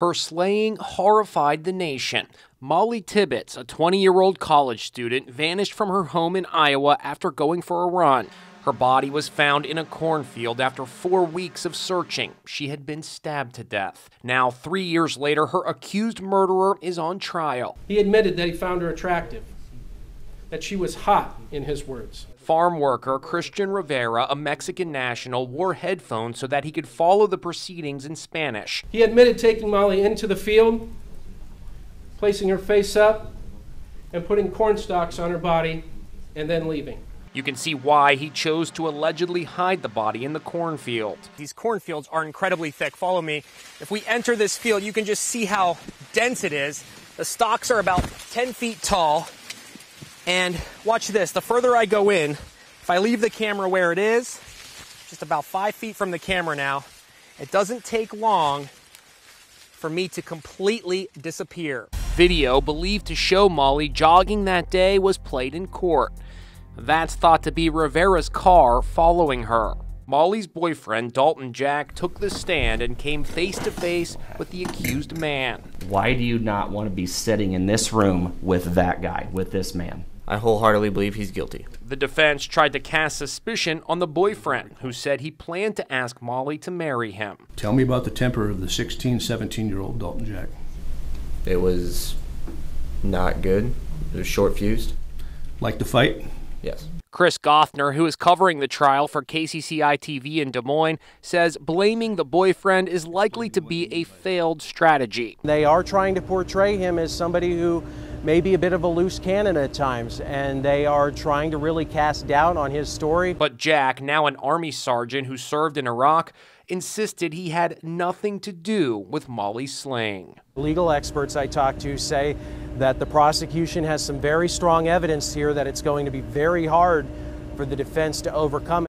Her slaying horrified the nation. Molly Tibbets, a 20 year old college student, vanished from her home in Iowa after going for a run. Her body was found in a cornfield after four weeks of searching. She had been stabbed to death. Now, three years later, her accused murderer is on trial. He admitted that he found her attractive that she was hot, in his words. Farm worker Christian Rivera, a Mexican national, wore headphones so that he could follow the proceedings in Spanish. He admitted taking Molly into the field, placing her face up, and putting corn stalks on her body, and then leaving. You can see why he chose to allegedly hide the body in the cornfield. These cornfields are incredibly thick. Follow me. If we enter this field, you can just see how dense it is. The stalks are about 10 feet tall. And watch this, the further I go in, if I leave the camera where it is, just about five feet from the camera now, it doesn't take long for me to completely disappear. Video believed to show Molly jogging that day was played in court. That's thought to be Rivera's car following her. Molly's boyfriend, Dalton Jack, took the stand and came face to face with the accused man. Why do you not want to be sitting in this room with that guy, with this man? I wholeheartedly believe he's guilty. The defense tried to cast suspicion on the boyfriend, who said he planned to ask Molly to marry him. Tell me about the temper of the 16, 17 year old Dalton Jack. It was not good, it was short fused. Like to fight? Yes. Chris Goffner, who is covering the trial for KCCI TV in Des Moines, says blaming the boyfriend is likely to be a failed strategy. They are trying to portray him as somebody who maybe a bit of a loose cannon at times, and they are trying to really cast doubt on his story. But Jack, now an Army sergeant who served in Iraq, insisted he had nothing to do with Molly's slaying. Legal experts I talked to say that the prosecution has some very strong evidence here that it's going to be very hard for the defense to overcome.